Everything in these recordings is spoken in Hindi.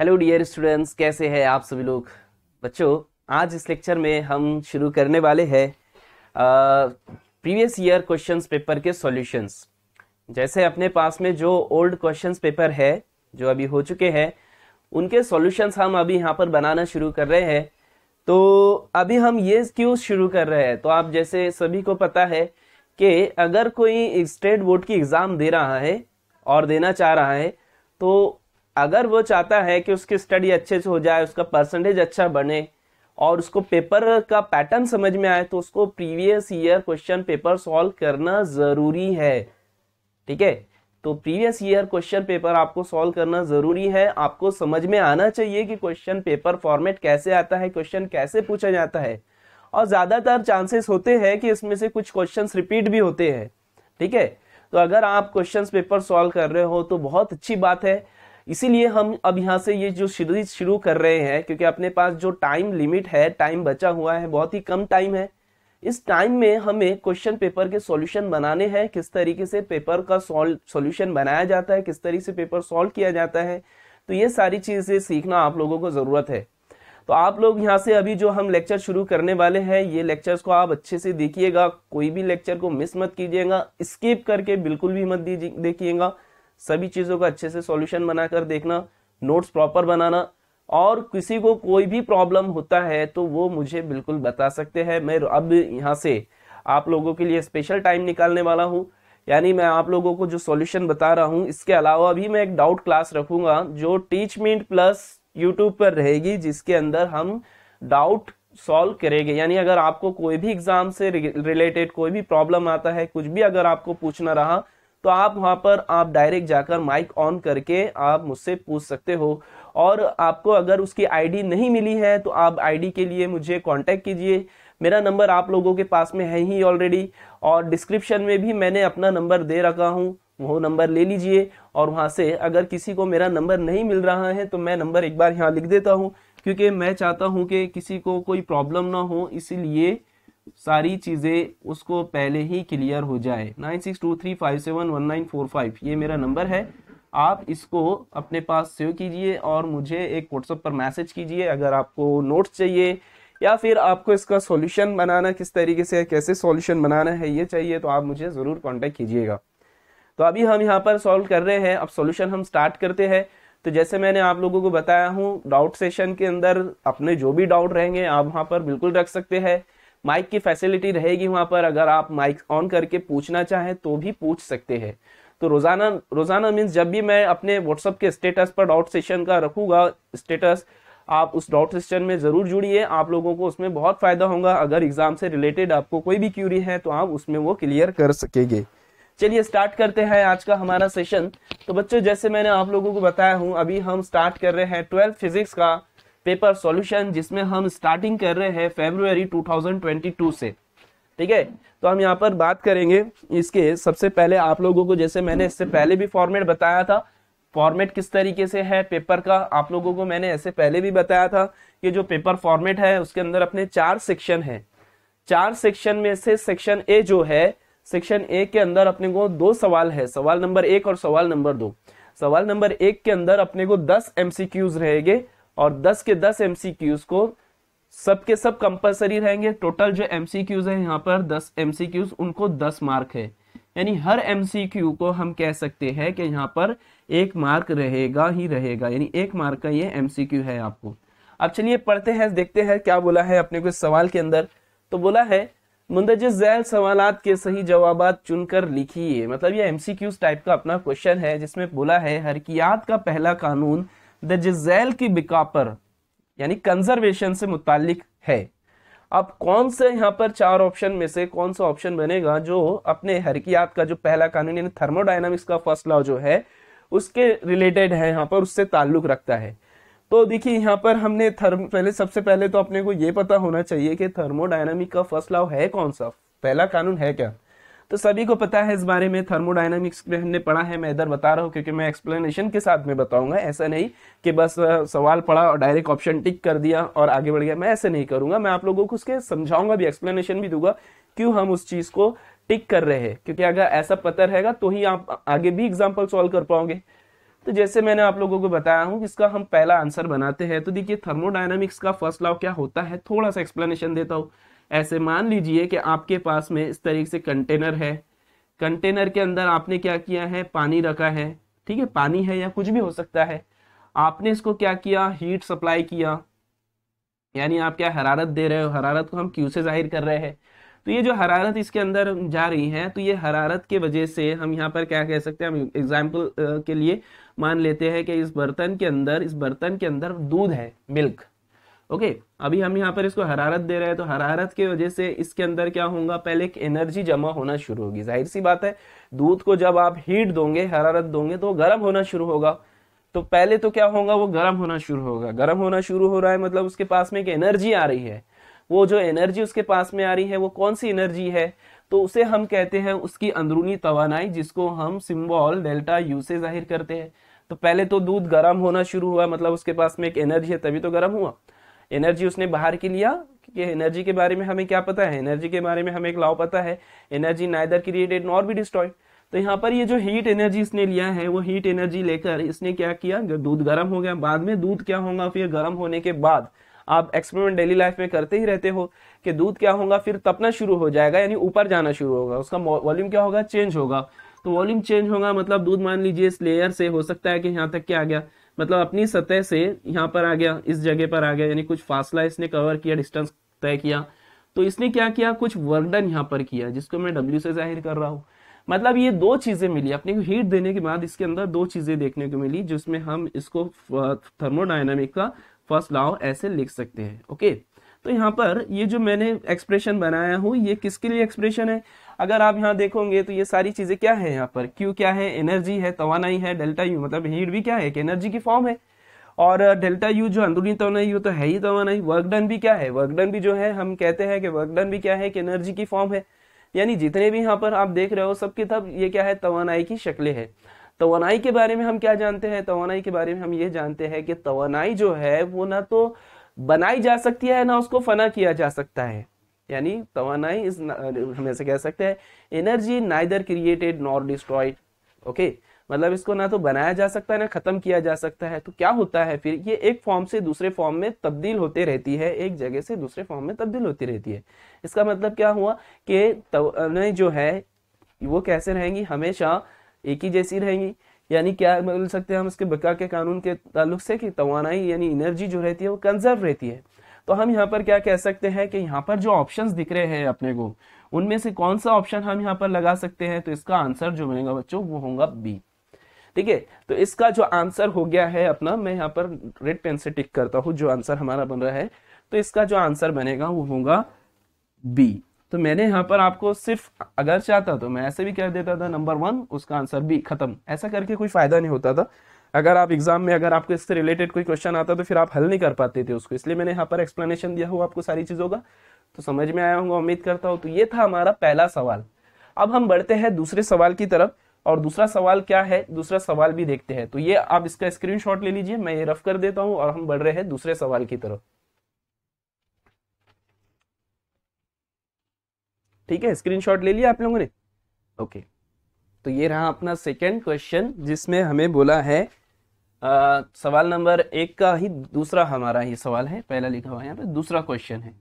हेलो डियर स्टूडेंट्स कैसे हैं आप सभी लोग बच्चों आज इस लेक्चर में हम शुरू करने वाले हैं प्रीवियस ईयर क्वेश्चंस पेपर के सॉल्यूशंस जैसे अपने पास में जो ओल्ड क्वेश्चंस पेपर है जो अभी हो चुके हैं उनके सॉल्यूशंस हम अभी यहाँ पर बनाना शुरू कर रहे हैं तो अभी हम ये क्यों शुरू कर रहे हैं तो आप जैसे सभी को पता है कि अगर कोई स्टेट बोर्ड की एग्ज़ाम दे रहा है और देना चाह रहा है तो अगर वो चाहता है कि उसकी स्टडी अच्छे से हो जाए उसका परसेंटेज अच्छा बने और उसको पेपर का पैटर्न समझ में आए तो उसको previous year question paper solve करना ज़रूरी है ठीक है तो प्रीवियस ईयर क्वेश्चन पेपर आपको सॉल्व करना ज़रूरी है आपको समझ में आना चाहिए कि क्वेश्चन पेपर फॉर्मेट कैसे आता है क्वेश्चन कैसे पूछा जाता है और ज़्यादातर चांसेस होते हैं कि इसमें से कुछ क्वेश्चन रिपीट भी होते हैं ठीक है तो अगर आप क्वेश्चन पेपर सॉल्व कर रहे हो तो बहुत अच्छी बात है इसीलिए हम अब यहाँ से ये जो सीरीज शुरू कर रहे हैं क्योंकि अपने पास जो टाइम लिमिट है टाइम बचा हुआ है बहुत ही कम टाइम है इस टाइम में हमें क्वेश्चन पेपर के सॉल्यूशन बनाने हैं किस तरीके से पेपर का सॉल्यूशन बनाया जाता है किस तरीके से पेपर सॉल्व किया जाता है तो ये सारी चीज़ें सीखना आप लोगों को ज़रूरत है तो आप लोग यहाँ से अभी जो हम लेक्चर शुरू करने वाले हैं ये लेक्चर्स को आप अच्छे से देखिएगा कोई भी लेक्चर को मिस मत कीजिएगा स्किप करके बिल्कुल भी मत देखिएगा सभी चीजों का अच्छे से सॉल्यूशन बनाकर देखना नोट्स प्रॉपर बनाना और किसी को कोई भी प्रॉब्लम होता है तो वो मुझे बिल्कुल बता सकते हैं मैं अब यहाँ से आप लोगों के लिए स्पेशल टाइम निकालने वाला हूँ यानी मैं आप लोगों को जो सॉल्यूशन बता रहा हूँ इसके अलावा भी मैं एक डाउट क्लास रखूंगा जो टीचमेंट प्लस यूट्यूब पर रहेगी जिसके अंदर हम डाउट सॉल्व करेंगे यानी अगर आपको कोई भी एग्जाम से रिलेटेड कोई भी प्रॉब्लम आता है कुछ भी अगर आपको पूछना रहा तो आप वहाँ पर आप डायरेक्ट जाकर माइक ऑन करके आप मुझसे पूछ सकते हो और आपको अगर उसकी आईडी नहीं मिली है तो आप आईडी के लिए मुझे कांटेक्ट कीजिए मेरा नंबर आप लोगों के पास में है ही ऑलरेडी और डिस्क्रिप्शन में भी मैंने अपना नंबर दे रखा हूँ वो नंबर ले लीजिए और वहाँ से अगर किसी को मेरा नंबर नहीं मिल रहा है तो मैं नंबर एक बार यहाँ लिख देता हूँ क्योंकि मैं चाहता हूँ कि किसी को कोई प्रॉब्लम ना हो इसीलिए सारी चीज़ें उसको पहले ही क्लियर हो जाए nine six two three five seven one nine four five ये मेरा नंबर है आप इसको अपने पास सेव कीजिए और मुझे एक व्हाट्सअप पर मैसेज कीजिए अगर आपको नोट्स चाहिए या फिर आपको इसका सॉल्यूशन बनाना किस तरीके से कैसे सॉल्यूशन बनाना है ये चाहिए तो आप मुझे ज़रूर कॉन्टेक्ट कीजिएगा तो अभी हम यहाँ पर सॉल्व कर रहे हैं अब सॉल्यूशन हम स्टार्ट करते हैं तो जैसे मैंने आप लोगों को बताया हूँ डाउट सेशन के अंदर अपने जो भी डाउट रहेंगे आप वहाँ पर बिल्कुल रख सकते हैं माइक की फैसिलिटी रहेगी वहाँ पर अगर आप माइक ऑन करके पूछना चाहें तो भी पूछ सकते हैं तो रोज़ाना रोज़ाना मीन्स जब भी मैं अपने व्हाट्सअप के स्टेटस पर डाउट सेशन का रखूंगा स्टेटस आप उस डाउट सेशन में ज़रूर जुड़िए आप लोगों को उसमें बहुत फ़ायदा होगा अगर एग्ज़ाम से रिलेटेड आपको कोई भी क्यूरी है तो आप उसमें वो क्लियर कर सकेंगे चलिए स्टार्ट करते हैं आज का हमारा सेशन तो बच्चों जैसे मैंने आप लोगों को बताया हूँ अभी हम स्टार्ट कर रहे हैं ट्वेल्थ फिजिक्स का पेपर सॉल्यूशन जिसमें हम स्टार्टिंग कर रहे हैं फेब्रुवरी 2022 से ठीक है तो हम यहाँ पर बात करेंगे इसके सबसे पहले आप लोगों को जैसे मैंने इससे पहले भी फॉर्मेट बताया था फॉर्मेट किस तरीके से है पेपर का आप लोगों को मैंने ऐसे पहले भी बताया था कि जो पेपर फॉर्मेट है उसके अंदर अपने चार सेक्शन है चार सेक्शन में से सेक्शन ए जो है सेक्शन ए के अंदर अपने को दो सवाल है सवाल नंबर एक और सवाल नंबर दो सवाल नंबर एक के अंदर अपने को दस एमसीक्यूज रहेंगे और 10 के 10 क्यूज को सब कंपल्सरी सब कंपलसरी रहेंगे टोटल जो एम सी क्यूज है यहाँ पर 10 क्यूज उनको 10 मार्क है यानी हर क्यू को हम कह सकते हैं कि यहाँ पर एक मार्क रहेगा ही रहेगा यानी एक मार्क का ये क्यू है आपको अब चलिए पढ़ते हैं देखते हैं क्या बोला है अपने को सवाल के अंदर तो बोला है मुंदज जैल सवाल के सही जवाब चुनकर लिखिए मतलब ये क्यूज टाइप का अपना क्वेश्चन है जिसमें बोला है हरकियात का पहला कानून द जिजैल की बिका पर यानी कंजर्वेशन से मुतालिक है अब कौन से यहाँ पर चार ऑप्शन में से कौन सा ऑप्शन बनेगा जो अपने हरकियात का जो पहला कानून यानी थर्मोडाइनमिक्स का फर्स्ट लॉ जो है उसके रिलेटेड है यहाँ पर उससे ताल्लुक रखता है तो देखिए यहाँ पर हमने थर्म पहले सबसे पहले तो अपने को ये पता होना चाहिए कि थर्मोडाइनमिक का फर्स्ट लॉ है कौन सा पहला कानून है क्या तो सभी को पता है इस बारे में थर्मोडाइनमिक्स में हमने पढ़ा है मैं इधर बता रहा हूँ क्योंकि मैं एक्सप्लेनेशन के साथ में बताऊंगा ऐसा नहीं कि बस सवाल पढ़ा और डायरेक्ट ऑप्शन टिक कर दिया और आगे बढ़ गया मैं ऐसे नहीं करूंगा मैं आप लोगों को उसके समझाऊंगा भी एक्सप्लेनेशन भी दूंगा क्यों हम उस चीज को टिक कर रहे हैं क्योंकि अगर ऐसा पता रहेगा तो ही आप आगे भी एग्जाम्पल सॉल्व कर पाओगे तो जैसे मैंने आप लोगों को बताया हूँ इसका हम पहला आंसर बनाते हैं तो देखिए थर्मोडाइनमिक्स का फर्स्ट लॉ क्या होता है थोड़ा सा एक्सप्लेनेशन देता हूँ ऐसे मान लीजिए कि आपके पास में इस तरीके से कंटेनर है कंटेनर के अंदर आपने क्या किया है पानी रखा है ठीक है पानी है या कुछ भी हो सकता है आपने इसको क्या किया हीट सप्लाई किया यानी आप क्या हरारत दे रहे हो हरारत को हम क्यू से जाहिर कर रहे हैं तो ये जो हरारत इसके अंदर जा रही है तो ये हरारत के वजह से हम यहाँ पर क्या कह सकते हैं हम एग्जाम्पल के लिए मान लेते हैं कि इस बर्तन के अंदर इस बर्तन के अंदर दूध है मिल्क ओके अभी हम यहाँ पर इसको हरारत दे रहे हैं तो हरारत की वजह से इसके अंदर क्या होगा पहले एक एनर्जी जमा होना शुरू होगी जाहिर सी बात है दूध को जब आप हीट दोगे हरारत दोगे तो गर्म होना शुरू होगा तो पहले तो क्या होगा वो गर्म होना शुरू होगा गर्म होना शुरू हो रहा है मतलब उसके पास में एक एनर्जी आ रही है वो जो एनर्जी उसके पास में आ रही है वो कौन सी एनर्जी है तो उसे हम कहते हैं उसकी अंदरूनी तोानाई जिसको हम सिम्बॉल डेल्टा यू से जाहिर करते हैं तो पहले तो दूध गर्म होना शुरू हुआ मतलब उसके पास में एक एनर्जी है तभी तो गर्म हुआ एनर्जी उसने बाहर की लिया कि एनर्जी के बारे में हमें क्या पता है एनर्जी के बारे में हमें एक लॉ पता है energy neither created nor be destroyed तो यहाँ पर ये जो हीट एनर्जी इसने लिया है वो हीट एनर्जी लेकर इसने क्या किया दूध गर्म हो गया बाद में दूध क्या होगा फिर गर्म होने के बाद आप एक्सपेरिमेंट डेली लाइफ में करते ही रहते हो कि दूध क्या होगा फिर तपना शुरू हो जाएगा यानी ऊपर जाना शुरू होगा उसका वॉल्यूम क्या होगा चेंज होगा तो वॉल्यूम चेंज होगा मतलब दूध मान लीजिए इस लेयर से हो सकता है कि यहाँ तक क्या आ गया मतलब अपनी सतह से यहाँ पर आ गया इस जगह पर आ गया यानी कुछ फासला इसने कवर किया डिस्टेंस तय किया तो इसने क्या किया कुछ वर्डन यहाँ पर किया जिसको मैं डब्ल्यू से जाहिर कर रहा हूँ मतलब ये दो चीज़ें मिली अपने को हीट देने के बाद इसके अंदर दो चीज़ें देखने को मिली जिसमें हम इसको थर्मोडाइनमिक का फर्स्ट लाओ ऐसे लिख सकते हैं ओके तो यहाँ पर ये जो मैंने एक्सप्रेशन बनाया हूँ ये किसके लिए एक्सप्रेशन है अगर आप यहाँ देखोगे तो ये सारी चीजें क्या है यहाँ पर क्यू क्या है एनर्जी है तोानाई है डेल्टा यू मतलब हीट भी क्या है एक एनर्जी की फॉर्म है और डेल्टा यू जो अंदरूनी तोनाई यू तो है ही तोानाई वर्क डन भी क्या है वर्क डन भी जो है हम कहते हैं कि वर्क डन भी क्या है एक एनर्जी की फॉर्म है यानी जितने भी यहाँ पर आप देख रहे हो सबके तब ये क्या है तोानाई की शक्लें हैं तोानाई के बारे में हम क्या जानते हैं तोानाई के बारे में हम ये जानते हैं कि तोानाई जो है वो ना तो बनाई जा सकती है ना उसको फना किया जा सकता है यानी तोानाई हम ऐसे कह सकते हैं energy neither created nor destroyed okay मतलब इसको ना तो बनाया जा सकता है ना खत्म किया जा सकता है तो क्या होता है फिर ये एक फॉर्म से दूसरे फॉर्म में तब्दील होते रहती है एक जगह से दूसरे फॉर्म में तब्दील होती रहती है इसका मतलब क्या हुआ कि तो जो है वो कैसे रहेंगी हमेशा एक ही जैसी रहेंगी यानी क्या बोल सकते हैं हम इसके बका के कानून के ताल्लुक से कि तोानाई यानी एनर्जी जो रहती है वो कंजर्व रहती है तो हम यहाँ पर क्या कह सकते हैं कि यहाँ पर जो ऑप्शन दिख रहे हैं अपने को उनमें से कौन सा ऑप्शन हम यहाँ पर लगा सकते हैं तो इसका आंसर जो बनेगा बच्चों वो होगा बी ठीक है तो इसका जो आंसर हो गया है अपना मैं यहाँ पर रेड पेन से टिक करता हूँ जो आंसर हमारा बन रहा है तो इसका जो आंसर बनेगा वो होगा बी तो मैंने यहाँ पर आपको सिर्फ अगर चाहता तो मैं ऐसे भी कह देता था नंबर वन उसका आंसर भी खत्म ऐसा करके कोई फायदा नहीं होता था अगर आप एग्जाम में अगर आपको इससे रिलेटेड कोई क्वेश्चन आता तो फिर आप हल नहीं कर पाते थे उसको इसलिए मैंने यहाँ पर एक्सप्लेनेशन दिया हुआ आपको सारी चीज़ों का तो समझ में आया होगा उम्मीद करता हूँ तो ये था हमारा पहला सवाल अब हम बढ़ते हैं दूसरे सवाल की तरफ और दूसरा सवाल क्या है दूसरा सवाल भी देखते हैं तो ये आप इसका स्क्रीनशॉट ले लीजिए मैं ये रफ कर देता हूँ और हम बढ़ रहे हैं दूसरे सवाल की तरफ ठीक है स्क्रीनशॉट ले लिया आप लोगों ने ओके तो ये रहा अपना सेकेंड क्वेश्चन जिसमें हमें बोला है आ, सवाल नंबर एक का ही दूसरा हमारा ही सवाल है पहला लिखा हुआ यहाँ पे दूसरा क्वेश्चन है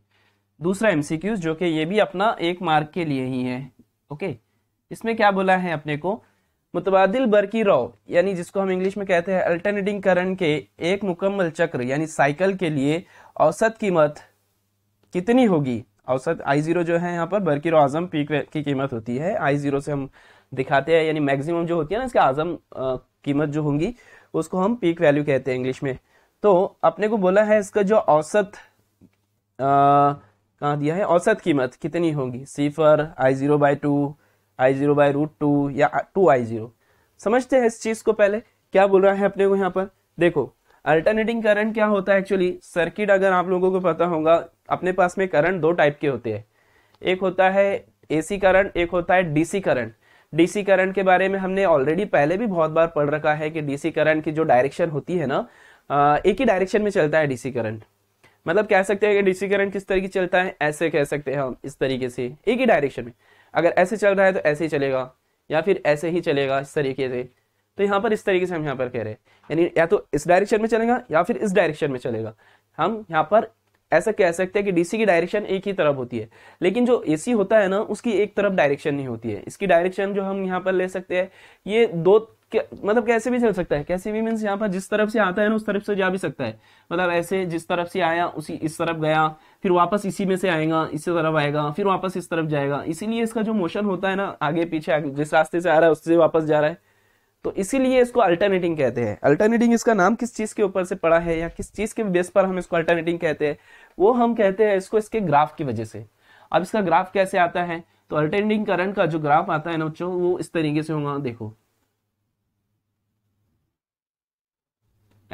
दूसरा एमसीक्यू जो कि ये भी अपना एक मार्क के लिए ही है ओके इसमें क्या बोला है अपने को मुतबादिल बरकी रॉ यानी जिसको हम इंग्लिश में कहते हैं अल्टरनेटिंग करंट के एक मुकम्मल चक्र यानी साइकिल के लिए औसत कीमत कितनी होगी औसत आई जीरो जो है यहाँ पर बरकिर आजम पीक की कीमत होती है आई जीरो से हम दिखाते हैं यानी मैक्सिमम जो होती है ना इसके आजम कीमत जो होंगी उसको हम पीक वैल्यू कहते हैं इंग्लिश में तो अपने को बोला है इसका जो औसत कहाँ दिया है औसत कीमत कितनी होगी सीफर I zero by two I zero by root two या टू आई जीरो समझते हैं इस चीज़ को पहले क्या बोल रहा है अपने को यहाँ पर देखो अल्टरनेटिंग करंट क्या होता है एक्चुअली सर्किट अगर आप लोगों को पता होगा अपने पास में करंट दो टाइप के होते हैं एक होता है एसी करंट एक होता है डीसी करंट डीसी करंट के बारे में हमने ऑलरेडी पहले भी बहुत बार पढ़ रखा है कि डीसी करंट की जो डायरेक्शन होती है ना एक ही डायरेक्शन में चलता है डीसी करंट मतलब कह सकते हैं कि डीसी करंट किस तरीके चलता है ऐसे कह सकते हैं हम इस तरीके से एक ही डायरेक्शन में अगर ऐसे चल रहा है तो ऐसे ही चलेगा या फिर ऐसे ही चलेगा इस तरीके से तो यहाँ पर इस तरीके से हम यहाँ पर कह रहे हैं यानी या तो इस डायरेक्शन में चलेगा या फिर इस डायरेक्शन में चलेगा हम यहाँ पर ऐसा कह सकते हैं कि डीसी की डायरेक्शन एक ही तरफ होती है लेकिन जो एसी होता है ना उसकी एक तरफ डायरेक्शन नहीं होती है इसकी डायरेक्शन जो हम यहाँ पर ले सकते हैं ये दो मतलब कैसे भी चल सकता है कैसे भी मीन्स यहाँ पर जिस तरफ से आता है ना उस तरफ से जा भी सकता है मतलब ऐसे जिस तरफ से आया उसी इस तरफ गया फिर वापस इसी में से आएगा इसी तरफ आएगा फिर वापस इस तरफ जाएगा इसीलिए इसका जो मोशन होता है ना आगे पीछे जिस रास्ते से आ रहा है उससे वापस जा रहा है तो इसीलिए इसको अल्टरनेटिंग कहते हैं अल्टरनेटिंग इसका नाम किस चीज़ के ऊपर से पड़ा है या किस चीज़ के बेस पर हम इसको अल्टरनेटिंग कहते हैं वो हम कहते हैं इसको इसके ग्राफ की वजह से अब इसका ग्राफ कैसे आता है तो अल्टरनेटिंग करंट का जो ग्राफ आता है ना बच्चों वो इस तरीके से होगा देखो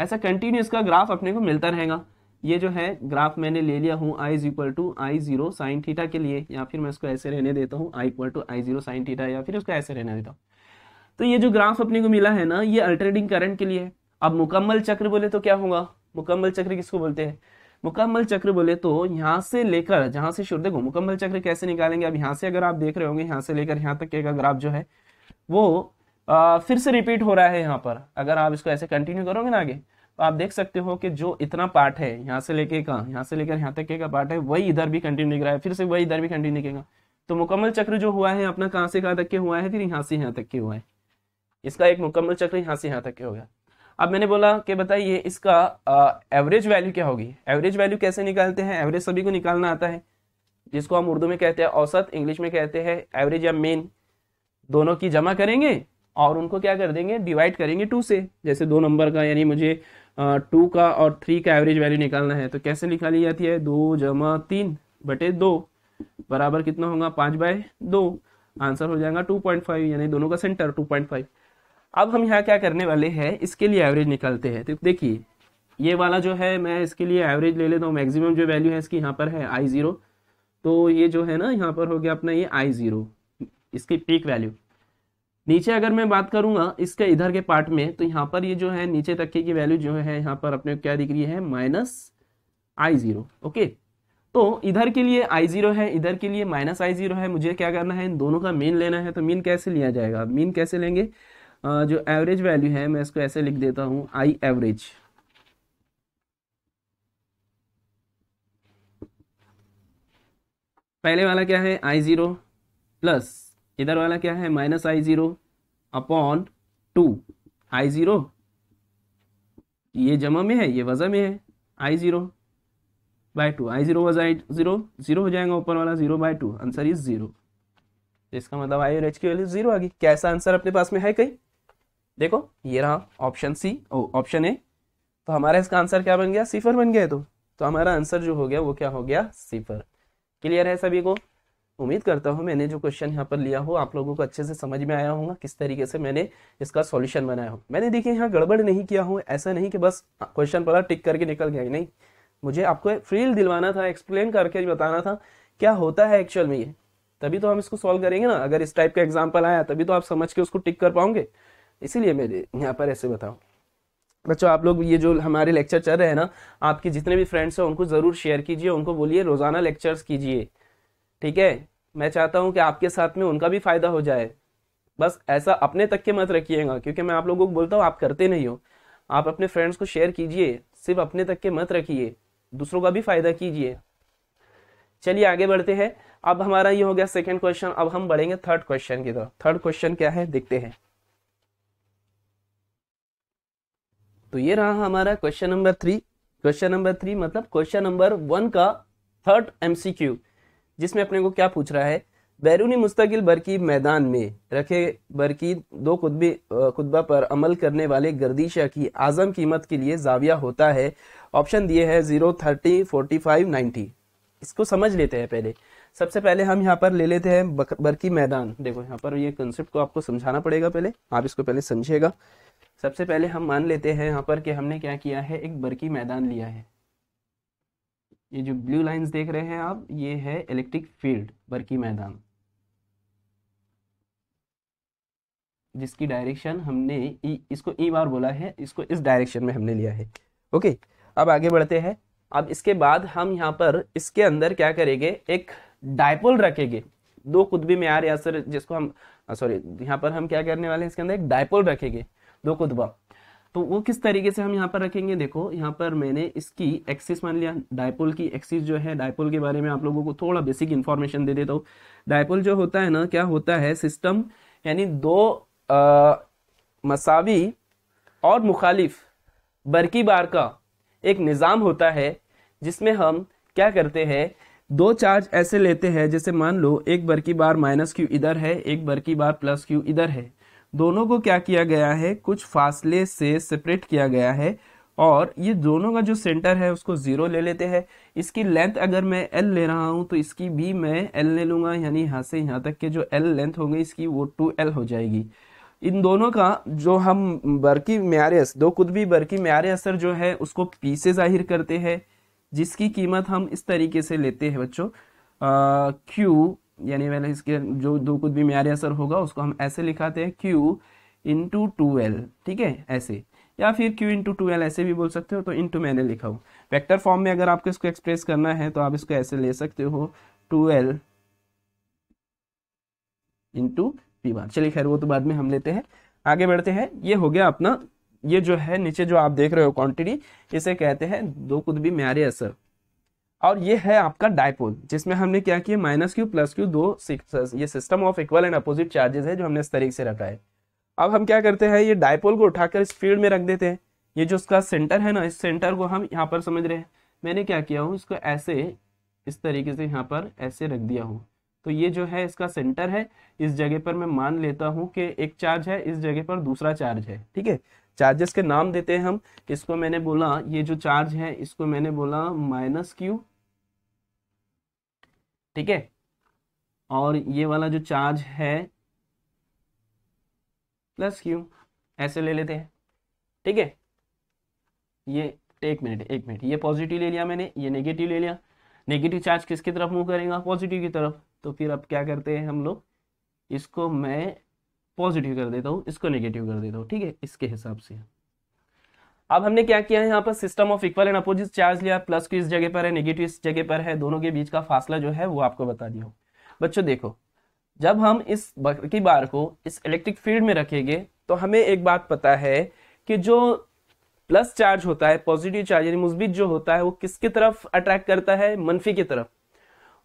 ऐसा कंटिन्यू इसका ग्राफ अपने को मिलता रहेगा ये जो है ग्राफ मैंने ले लिया हूँ I is equal to I zero sine theta के लिए या फिर मैं इसको ऐसे रहने देता हूँ I equal to I zero sine theta या फिर उसको ऐसे रहने देता हूँ तो ये जो ग्राफ अपने को मिला है ना ये अल्टरनेटिंग करंट के लिए है अब मुकम्मल चक्र बोले तो क्या होगा मुकम्मल चक्र किसको बोलते हैं मुकम्मल चक्र बोले तो यहाँ से लेकर जहाँ से शुरू देखो मुकम्मल चक्र कैसे निकालेंगे अब यहाँ से अगर आप देख रहे होंगे यहाँ से लेकर यहाँ तक का ग्राफ जो है वो आ, फिर से रिपीट हो रहा है यहाँ पर अगर आप इसको ऐसे कंटिन्यू करोगे ना आगे तो आप देख सकते हो कि जो इतना पार्ट है यहाँ से लेके का यहाँ से लेकर यहाँ तक के का पार्ट है वही इधर भी कंटिन्यू दिख रहा है फिर से वही इधर भी कंटिन्यू दिखेगा तो मुकम्मल चक्र जो हुआ है अपना कहाँ से कहाँ तक के हुआ है फिर यहाँ से यहाँ तक के हुआ है इसका एक मुकम्मल चक्र यहाँ से यहाँ तक हो गया अब मैंने बोला कि बताइए इसका एवरेज वैल्यू क्या होगी एवरेज वैल्यू कैसे निकालते हैं एवरेज सभी को निकालना आता है जिसको हम उर्दू में कहते हैं औसत इंग्लिश में कहते हैं एवरेज या मेन दोनों की जमा करेंगे और उनको क्या कर देंगे डिवाइड करेंगे टू से जैसे दो नंबर का यानी मुझे टू का और थ्री का एवरेज वैल्यू निकालना है तो कैसे निकाली जाती है दो जमा तीन बटे दो बराबर कितना होगा पाँच बाय दो आंसर हो जाएगा टू पॉइंट फाइव यानी दोनों का सेंटर टू पॉइंट फाइव अब हम यहाँ क्या करने वाले हैं इसके लिए एवरेज निकालते हैं तो देखिए ये वाला जो है मैं इसके लिए एवरेज ले लेता हूँ मैक्सिमम जो वैल्यू है इसकी यहाँ पर है आई ज़ीरो तो ये जो है ना यहाँ पर हो गया अपना ये आई ज़ीरो इसकी पीक वैल्यू नीचे अगर मैं बात करूंगा इसके इधर के पार्ट में तो यहाँ पर ये जो है नीचे तक की वैल्यू जो है यहाँ पर अपने क्या दिख रही है माइनस आई ज़ीरो ओके तो इधर के लिए आई ज़ीरो है इधर के लिए माइनस आई ज़ीरो है मुझे क्या करना है इन दोनों का मीन लेना है तो मीन कैसे लिया जाएगा मीन कैसे लेंगे जो एवरेज वैल्यू है मैं इसको ऐसे लिख देता हूं आई एवरेज पहले वाला क्या है आई ज़ीरो प्लस इधर वाला क्या है minus I zero upon two I zero ये जमा में है ये वजह में है I zero by two I zero वजह ज़ीरो ज़ीरो हो जाएगा ऊपर वाला zero by two answer is zero इसका मतलब आई एवरेज की वैल्यू ज़ीरो आ गई कैसा आंसर अपने पास में है कहीं देखो ये रहा option C O option A तो हमारा इसका आंसर क्या बन गया सिफर बन गया तो तो हमारा आंसर जो हो गया वो क्या हो गया सिफर क्लियर है सभी को उम्मीद करता हूँ मैंने जो क्वेश्चन यहाँ पर लिया हो आप लोगों को अच्छे से समझ में आया होगा किस तरीके से मैंने इसका सॉल्यूशन बनाया हो मैंने देखिए यहाँ गड़बड़ नहीं किया हूँ ऐसा नहीं कि बस क्वेश्चन पता टिक करके निकल गया नहीं मुझे आपको फील दिलवाना था एक्सप्लेन करके बताना था क्या होता है एक्चुअल में ये तभी तो हम इसको सॉल्व करेंगे ना अगर इस टाइप का एग्जाम्पल आया तभी तो आप समझ के उसको टिक कर पाओगे इसीलिए मैं यहाँ पर ऐसे बताऊँ बच्चों आप लोग ये जो हमारे लेक्चर चल रहे हैं ना आपके जितने भी फ्रेंड्स हैं उनको ज़रूर शेयर कीजिए उनको बोलिए रोज़ाना लेक्चर्स कीजिए ठीक है मैं चाहता हूँ कि आपके साथ में उनका भी फ़ायदा हो जाए बस ऐसा अपने तक के मत रखिएगा क्योंकि मैं आप लोगों को बोलता हूँ आप करते नहीं हो आप अपने फ्रेंड्स को शेयर कीजिए सिर्फ अपने तक के मत रखिए दूसरों का भी फ़ायदा कीजिए चलिए आगे बढ़ते हैं अब हमारा ये हो गया सेकेंड क्वेश्चन अब हम बढ़ेंगे थर्ड क्वेश्चन की तरफ थर्ड क्वेश्चन क्या है देखते हैं तो ये रहा हमारा question number three question number three मतलब क्वेश्चन नंबर वन का थर्ड एमसीक्यू जिसमें अपने को क्या पूछ रहा है बैरूनी मुस्तकिल बरकी मैदान में रखे बरकी दो खुतबे खुतबा पर अमल करने वाले गर्दिशा की आज़म कीमत के लिए जाविया होता है ऑप्शन दिए है zero thirty forty five ninety इसको समझ लेते हैं पहले सबसे पहले हम यहाँ पर ले लेते हैं बरकी मैदान देखो यहाँ पर ये कंसेप्ट को आपको समझाना पड़ेगा पहले आप इसको पहले समझिएगा सबसे पहले हम मान लेते हैं यहाँ पर कि हमने क्या किया है एक बरकी मैदान लिया है ये जो ब्लू लाइंस देख रहे हैं आप ये है इलेक्ट्रिक फील्ड बरकी मैदान जिसकी डायरेक्शन हमने इसको ई बार बोला है इसको इस डायरेक्शन में हमने लिया है ओके अब आगे बढ़ते हैं अब इसके बाद हम यहाँ पर इसके अंदर क्या करेंगे एक डायपोल रखेंगे दो कुतबी में यार या सर जिसको हम सॉरी यहाँ पर हम क्या करने वाले हैं इसके अंदर एक डायपोल रखेंगे दो को दुबा तो वो किस तरीके से हम यहाँ पर रखेंगे देखो यहाँ पर मैंने इसकी एक्सिस मान लिया डायपोल की एक्सिस जो है डायपोल के बारे में आप लोगों को थोड़ा बेसिक इन्फॉर्मेशन दे देता हूँ डायपोल जो होता है ना क्या होता है सिस्टम यानी दो आ, मसावी और मुखालिफ बरकी बार का एक निज़ाम होता है जिसमें हम क्या करते हैं दो चार्ज ऐसे लेते हैं जैसे मान लो एक बरकी बार माइनस क्यू इधर है एक बरकी बार प्लस क्यू इधर है दोनों को क्या किया गया है कुछ फासले से सेपरेट किया गया है और ये दोनों का जो सेंटर है उसको ज़ीरो ले लेते हैं इसकी लेंथ अगर मैं एल ले रहा हूँ तो इसकी भी मैं एल ले लूँगा यानी यहाँ से यहाँ तक के जो एल लेंथ होगी इसकी वो टू एल हो जाएगी इन दोनों का जो हम बरकी म्यारे दो भी बरकी म्यारे असर जो है उसको पी से जाहिर करते हैं जिसकी कीमत हम इस तरीके से लेते हैं बच्चों क्यू यानी पहले इसके जो दो कुछ भी म्यारे असर होगा उसको हम ऐसे लिखाते हैं क्यू इंटू टू एल ठीक है ऐसे या फिर क्यू इंटू टू ऐसे भी बोल सकते हो तो इंटू मैंने लिखा हो वैक्टर फॉर्म में अगर आपको इसको एक्सप्रेस करना है तो आप इसको ऐसे ले सकते हो two L into P bar चलिए खैर वो तो बाद में हम लेते हैं आगे बढ़ते हैं ये हो गया अपना ये जो है नीचे जो आप देख रहे हो क्वांटिटी इसे कहते हैं दो कुछ भी म्यारे असर और ये है आपका डायपोल जिसमें हमने क्या किया माइनस क्यू प्लस क्यू दो ये system of equal and opposite charges है जो हमने इस तरीके से रखा है अब हम क्या करते हैं ये डायपोल को उठाकर इस फील्ड में रख देते हैं ये जो उसका सेंटर है ना इस सेंटर को हम यहाँ पर समझ रहे हैं मैंने क्या किया हूँ इसको ऐसे इस तरीके से यहाँ पर ऐसे रख दिया हूँ तो ये जो है इसका सेंटर है इस जगह पर मैं मान लेता हूँ कि एक चार्ज है इस जगह पर दूसरा चार्ज है ठीक है चार्जेस के नाम देते हैं हम इसको मैंने बोला ये जो चार्ज है इसको मैंने बोला माइनस क्यू ठीक है और ये वाला जो चार्ज है प्लस क्यू ऐसे ले लेते हैं ठीक है ये एक मिनट एक मिनट ये पॉजिटिव ले लिया मैंने ये नेगेटिव ले लिया नेगेटिव चार्ज किसकी तरफ मूव करेगा पॉजिटिव की तरफ तो फिर अब क्या करते हैं हम लोग इसको मैं पॉजिटिव कर देता हूँ इसको नेगेटिव कर देता हूँ ठीक है इसके हिसाब से अब हमने क्या किया है यहाँ पर system of equal and opposite charge लिया प्लस की इस जगह पर है नेगेटिव इस जगह पर है दोनों के बीच का फासला जो है वो आपको बता दिया बच्चों देखो जब हम इस की बार को इस इलेक्ट्रिक फील्ड में रखेंगे तो हमें एक बात पता है कि जो प्लस चार्ज होता है पॉजिटिव चार्ज यानी मुस्बित जो होता है वो किसकी तरफ अट्रैक्ट करता है मनफी की तरफ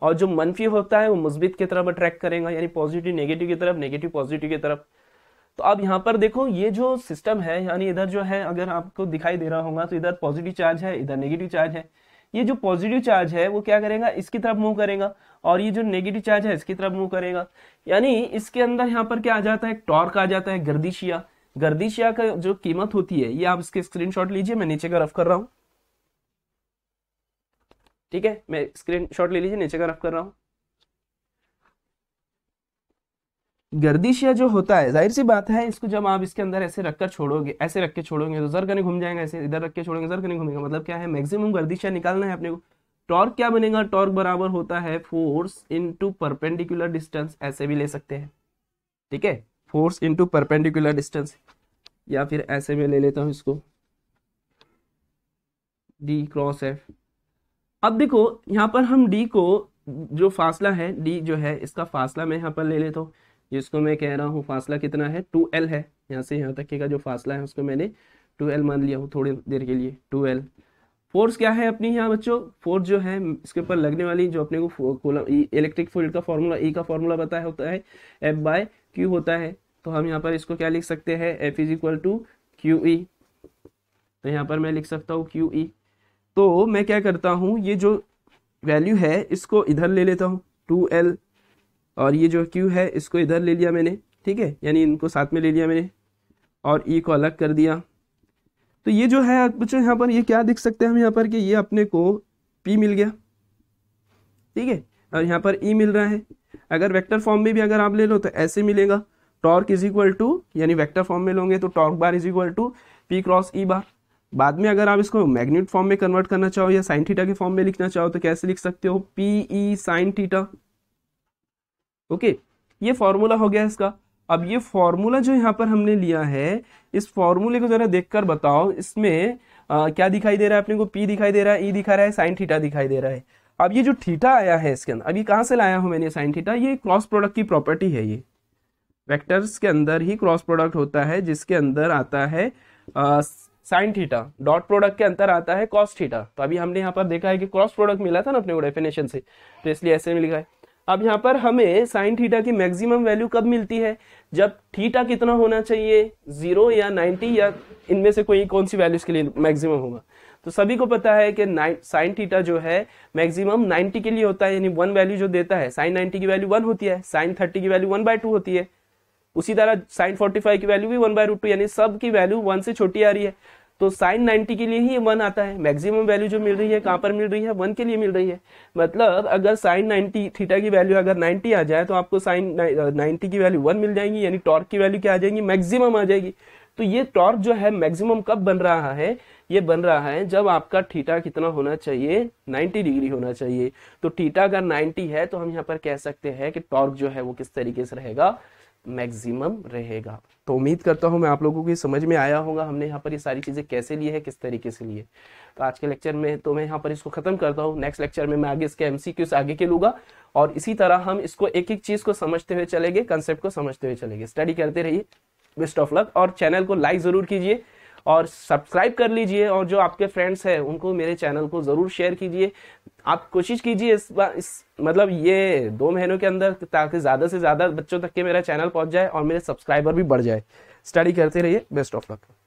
और जो मनफी होता है वो मुस्बित की तरफ अट्रैक्ट करेगा यानी पॉजिटिव नेगेटिव की तरफ नेगेटिव पॉजिटिव की तरफ तो अब यहाँ पर देखो ये जो सिस्टम है यानी इधर जो है अगर आपको दिखाई दे रहा होगा तो इधर पॉजिटिव चार्ज है इधर नेगेटिव चार्ज है ये जो पॉजिटिव चार्ज है वो क्या करेगा इसकी तरफ मूव करेगा और ये जो नेगेटिव चार्ज है इसकी तरफ मूव करेगा यानी इसके अंदर यहाँ पर क्या आ जाता है टॉर्क आ जाता है गर्दिशिया गर्दिशिया का जो कीमत होती है ये आप इसके स्क्रीनशॉट लीजिए मैं नीचे का रफ कर रहा हूँ ठीक है मैं स्क्रीन शॉट ले लीजिए नीचे का रफ कर रहा हूं गर्दिशिया जो होता है जाहिर सी बात है इसको जब आप इसके अंदर ऐसे रखकर छोड़ोगे ऐसे रख के छोड़ोगे तो जर कहीं घूम जाएगा ऐसे इधर रख के छोड़ेंगे जर कहीं घूमेगा मतलब क्या है मैक्सिमम गर्दिशिया निकालना है अपने को टॉर्क क्या बनेगा टॉर्क बराबर होता है फोर्स इंटू परपेंडिकुलर डिस्टेंस ऐसे भी ले सकते हैं ठीक है फोर्स इंटू परपेंडिकुलर डिस्टेंस या फिर ऐसे में ले लेता हूँ इसको डी क्रॉस एफ अब देखो यहाँ पर हम डी को जो फासला है डी जो है इसका फासला मैं यहाँ पर ले लेता हूँ जिसको मैं कह रहा हूँ फासला कितना है टू एल है यहाँ से यहाँ तक का जो फासला है उसको मैंने टू एल मान लिया हूँ थोड़ी देर के लिए टू एल फोर्स क्या है अपनी यहाँ बच्चों फोर्स जो है इसके ऊपर लगने वाली जो अपने को इलेक्ट्रिक फील्ड का फॉर्मूला ई e का फॉर्मूला बताया होता है एफ बाय क्यू होता है तो हम यहाँ पर इसको क्या लिख सकते हैं F is equal to Q E तो यहाँ पर मैं लिख सकता हूँ क्यू ई e। तो मैं क्या करता हूँ ये जो वैल्यू है इसको इधर ले लेता हूँ टू एल और ये जो क्यू है इसको इधर ले लिया मैंने ठीक है यानी इनको साथ में ले लिया मैंने और ई e को अलग कर दिया तो ये जो है बच्चों यहाँ पर ये क्या देख सकते हैं हम यहाँ पर कि ये अपने को पी मिल गया ठीक है और यहाँ पर ई e मिल रहा है अगर वेक्टर फॉर्म में भी अगर आप ले लो तो ऐसे मिलेगा टॉर्क इज इक्वल टू यानी वेक्टर फॉर्म में लोगे तो torque bar is equal to P cross E bar बाद में अगर आप इसको मैग्नेट फॉर्म में कन्वर्ट करना चाहो या साइन थीटा के फॉर्म में लिखना चाहो तो कैसे लिख सकते हो पीई साइन थीटा ओके ये फॉर्मूला हो गया इसका अब ये फॉर्मूला जो यहाँ पर हमने लिया है इस फॉर्मूले को जरा देखकर बताओ इसमें आ, क्या दिखाई दे रहा है अपने को पी दिखाई दे रहा है ई e दिखा रहा है साइन थीटा दिखाई दे रहा है अब ये जो थीटा आया है इसके अंदर अभी कहाँ से लाया हूँ मैंने साइन थीटा ये क्रॉस प्रोडक्ट की प्रॉपर्टी है ये वेक्टर्स के अंदर ही क्रॉस प्रोडक्ट होता है जिसके अंदर आता है आ, साइन थीटा डॉट प्रोडक्ट के अंतर आता है कॉस थीटा तो अभी हमने यहाँ पर देखा है कि क्रॉस प्रोडक्ट मिला था ना अपने डेफिनेशन से तो इसलिए ऐसे में लिखा है अब यहाँ पर हमें साइन थीटा की मैक्सिमम वैल्यू कब मिलती है जब थीटा कितना होना चाहिए जीरो या नाइन्टी या इनमें से कोई कौन सी वैल्यूज के लिए मैक्सिमम होगा तो सभी को पता है कि साइन थीटा जो है मैक्सिमम नाइन्टी के लिए होता है यानी वन वैल्यू जो देता है साइन नाइन्टी की वैल्यू वन होती है साइन थर्टी की वैल्यू वन बाय टू होती है उसी तरह साइन 45 की वैल्यू भी वन बाय रूट टू यानी सब की वैल्यू वन से छोटी आ रही है तो साइन 90 के लिए ही वन आता है मैक्सिमम वैल्यू जो मिल रही है कहाँ पर मिल रही है वन के लिए मिल रही है मतलब अगर साइन 90 थीटा की वैल्यू अगर 90 आ जाए तो आपको साइन 90 की वैल्यू वन मिल जाएगी यानी टॉर्क की वैल्यू क्या आ जाएगी मैक्सिमम आ जाएगी तो ये टॉर्क जो है मैक्सिमम कब बन रहा है ये बन रहा है जब आपका थीटा कितना होना चाहिए 90 डिग्री होना चाहिए तो थीटा अगर 90 है तो हम यहाँ पर कह सकते हैं कि टॉर्क जो है वो किस तरीके से रहेगा मैक्सिमम रहेगा तो उम्मीद करता हूँ मैं आप लोगों की समझ में आया होगा हमने यहाँ पर ये सारी चीज़ें कैसे लिए है किस तरीके से लिए तो आज के लेक्चर में तो मैं यहाँ पर इसको ख़त्म करता हूँ नेक्स्ट लेक्चर में मैं आगे इसके एम आगे के लूँगा और इसी तरह हम इसको एक एक चीज़ को समझते हुए चलेंगे कंसेप्ट को समझते हुए चलेंगे स्टडी करते रहिए बेस्ट ऑफ लक और चैनल को लाइक ज़रूर कीजिए और सब्सक्राइब कर लीजिए और जो आपके फ्रेंड्स हैं उनको मेरे चैनल को ज़रूर शेयर कीजिए आप कोशिश कीजिए इस बार इस मतलब ये दो महीनों के अंदर ताकि ज़्यादा से ज़्यादा बच्चों तक के मेरा चैनल पहुँच जाए और मेरे सब्सक्राइबर भी बढ़ जाए स्टडी करते रहिए बेस्ट ऑफ लक